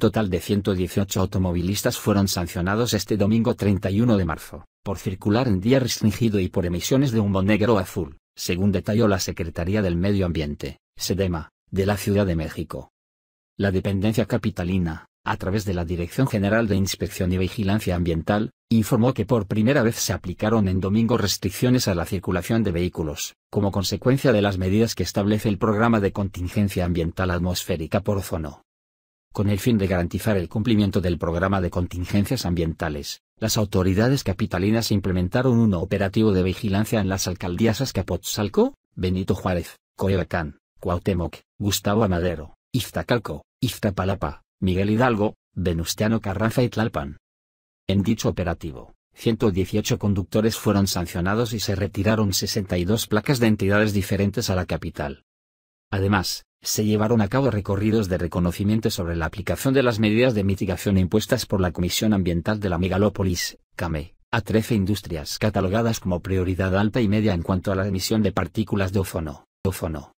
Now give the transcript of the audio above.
total de 118 automovilistas fueron sancionados este domingo 31 de marzo, por circular en día restringido y por emisiones de humo negro azul, según detalló la Secretaría del Medio Ambiente, SEDEMA, de la Ciudad de México. La dependencia capitalina, a través de la Dirección General de Inspección y Vigilancia Ambiental, informó que por primera vez se aplicaron en domingo restricciones a la circulación de vehículos, como consecuencia de las medidas que establece el Programa de Contingencia Ambiental Atmosférica por Ozono, con el fin de garantizar el cumplimiento del programa de contingencias ambientales, las autoridades capitalinas implementaron un operativo de vigilancia en las alcaldías Azcapotzalco, Benito Juárez, Coyoacán, Cuauhtémoc, Gustavo Amadero, Iztacalco, Iztapalapa, Miguel Hidalgo, Venustiano Carranza y Tlalpan. En dicho operativo, 118 conductores fueron sancionados y se retiraron 62 placas de entidades diferentes a la capital. Además, se llevaron a cabo recorridos de reconocimiento sobre la aplicación de las medidas de mitigación impuestas por la Comisión Ambiental de la Megalópolis, CAME, a 13 industrias catalogadas como prioridad alta y media en cuanto a la emisión de partículas de ozono.